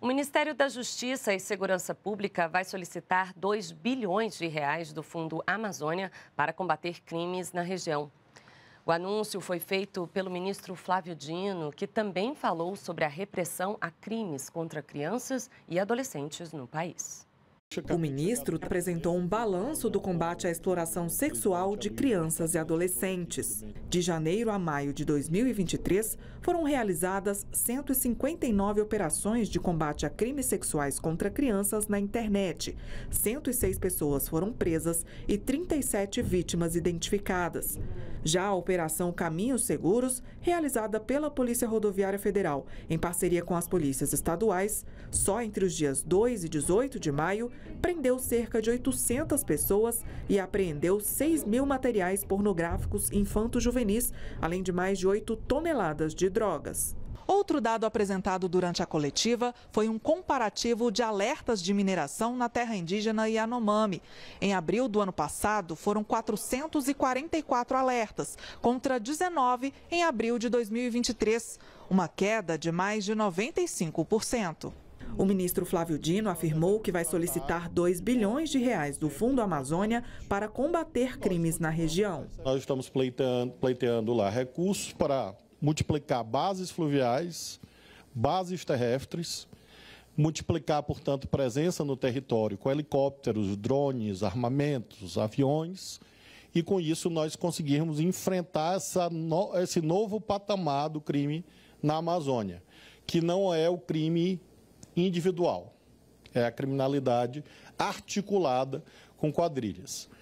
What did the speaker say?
O Ministério da Justiça e Segurança Pública vai solicitar 2 bilhões de reais do Fundo Amazônia para combater crimes na região. O anúncio foi feito pelo ministro Flávio Dino, que também falou sobre a repressão a crimes contra crianças e adolescentes no país. O ministro apresentou um balanço do combate à exploração sexual de crianças e adolescentes. De janeiro a maio de 2023, foram realizadas 159 operações de combate a crimes sexuais contra crianças na internet. 106 pessoas foram presas e 37 vítimas identificadas. Já a Operação Caminhos Seguros, realizada pela Polícia Rodoviária Federal em parceria com as polícias estaduais, só entre os dias 2 e 18 de maio, prendeu cerca de 800 pessoas e apreendeu 6 mil materiais pornográficos infanto-juvenis, além de mais de 8 toneladas de drogas. Outro dado apresentado durante a coletiva foi um comparativo de alertas de mineração na terra indígena Yanomami. Em abril do ano passado, foram 444 alertas, contra 19 em abril de 2023, uma queda de mais de 95%. O ministro Flávio Dino afirmou que vai solicitar 2 bilhões de reais do Fundo Amazônia para combater crimes na região. Nós estamos pleiteando, pleiteando lá recursos para multiplicar bases fluviais, bases terrestres, multiplicar, portanto, presença no território com helicópteros, drones, armamentos, aviões, e com isso nós conseguirmos enfrentar essa no, esse novo patamar do crime na Amazônia, que não é o crime individual, é a criminalidade articulada com quadrilhas.